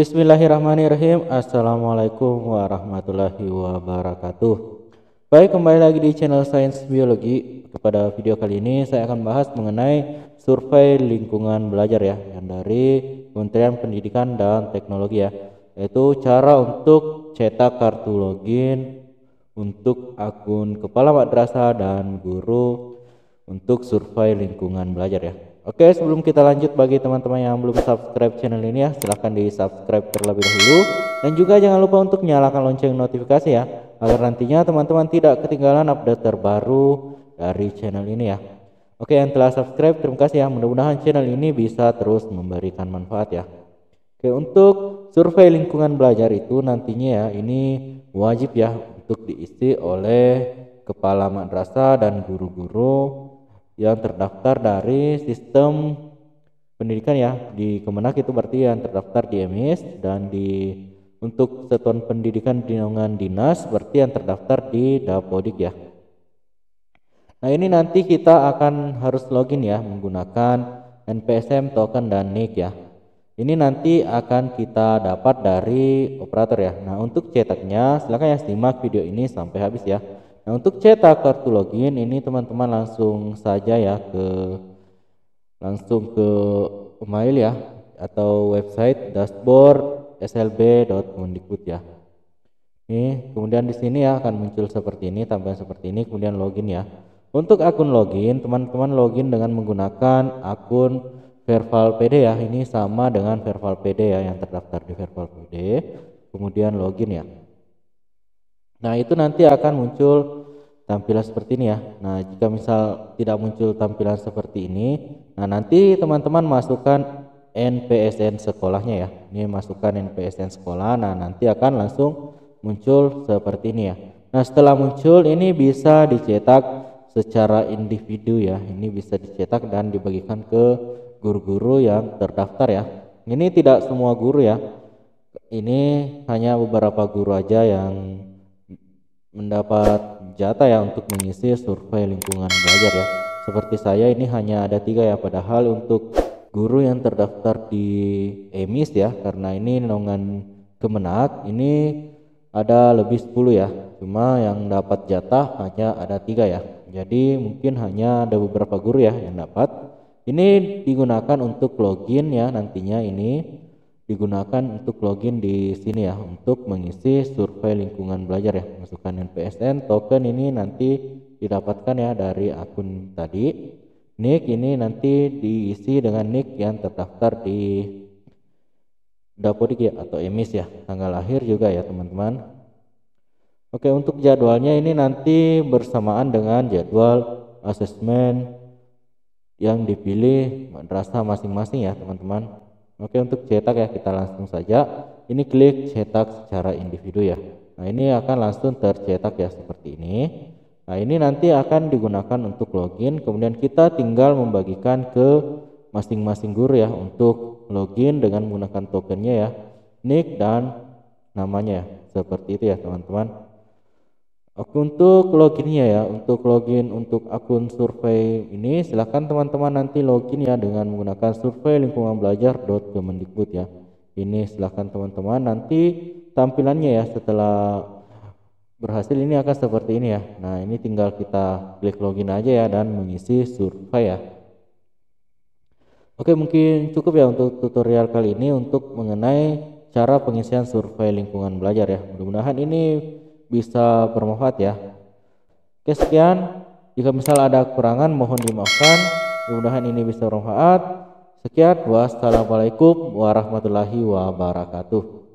Bismillahirrahmanirrahim Assalamualaikum warahmatullahi wabarakatuh Baik kembali lagi di channel Science Biologi Kepada video kali ini saya akan bahas mengenai survei lingkungan belajar ya Yang dari Kementerian Pendidikan dan Teknologi ya Yaitu cara untuk cetak kartu login untuk akun kepala madrasah dan guru untuk survei lingkungan belajar ya Oke, sebelum kita lanjut bagi teman-teman yang belum subscribe channel ini ya, silahkan di subscribe terlebih dahulu. Dan juga jangan lupa untuk nyalakan lonceng notifikasi ya, agar nantinya teman-teman tidak ketinggalan update terbaru dari channel ini ya. Oke, yang telah subscribe, terima kasih ya. Mudah-mudahan channel ini bisa terus memberikan manfaat ya. Oke, untuk survei lingkungan belajar itu nantinya ya, ini wajib ya untuk diisi oleh kepala madrasah dan guru-guru yang terdaftar dari sistem pendidikan ya di Kemenak itu berarti yang terdaftar di MIS dan di untuk satuan pendidikan di lingkungan dinas berarti yang terdaftar di Dapodik ya. Nah ini nanti kita akan harus login ya menggunakan NPSM token dan NIK ya. Ini nanti akan kita dapat dari operator ya. Nah untuk cetaknya silakan ya simak video ini sampai habis ya. Nah, untuk cetak kartu login ini teman-teman langsung saja ya ke langsung ke email ya atau website dashboard slb.mendikbud ya. Ini kemudian di sini ya akan muncul seperti ini tampilan seperti ini kemudian login ya. Untuk akun login teman-teman login dengan menggunakan akun Verval PD ya. Ini sama dengan Verval PD ya yang terdaftar di Verval PD. Kemudian login ya. Nah, itu nanti akan muncul tampilan seperti ini ya. Nah, jika misal tidak muncul tampilan seperti ini, nah nanti teman-teman masukkan NPSN sekolahnya ya. Ini masukkan NPSN sekolah. Nah, nanti akan langsung muncul seperti ini ya. Nah, setelah muncul ini bisa dicetak secara individu ya. Ini bisa dicetak dan dibagikan ke guru-guru yang terdaftar ya. Ini tidak semua guru ya. Ini hanya beberapa guru aja yang mendapat jatah ya untuk mengisi survei lingkungan belajar ya. Seperti saya ini hanya ada tiga ya, padahal untuk guru yang terdaftar di EMIS ya, karena ini nongan kemenak, ini ada lebih 10 ya, cuma yang dapat jatah hanya ada tiga ya. Jadi mungkin hanya ada beberapa guru ya yang dapat. Ini digunakan untuk login ya nantinya ini digunakan untuk login di sini ya untuk mengisi survei lingkungan belajar ya masukkan NPSN token ini nanti didapatkan ya dari akun tadi nick ini nanti diisi dengan nick yang terdaftar di Dapodik ya atau emis ya tanggal lahir juga ya teman-teman Oke untuk jadwalnya ini nanti bersamaan dengan jadwal asesmen yang dipilih madrasah masing-masing ya teman-teman Oke, untuk cetak ya kita langsung saja. Ini klik cetak secara individu ya. Nah, ini akan langsung tercetak ya seperti ini. Nah, ini nanti akan digunakan untuk login. Kemudian kita tinggal membagikan ke masing-masing guru ya untuk login dengan menggunakan tokennya ya. Nick dan namanya ya, seperti itu ya, teman-teman. Oke untuk loginnya ya untuk login untuk akun survei ini silahkan teman-teman nanti login ya dengan menggunakan survei lingkungan belajar belajar.kemendikbud ya ini silahkan teman-teman nanti tampilannya ya setelah berhasil ini akan seperti ini ya nah ini tinggal kita klik login aja ya dan mengisi survei ya Oke mungkin cukup ya untuk tutorial kali ini untuk mengenai cara pengisian survei lingkungan belajar ya mudah-mudahan ini bisa bermanfaat ya. Oke sekian. Jika misal ada kekurangan mohon dimaafkan. Mudah-mudahan ini bisa bermanfaat. Sekian. Wassalamualaikum warahmatullahi wabarakatuh.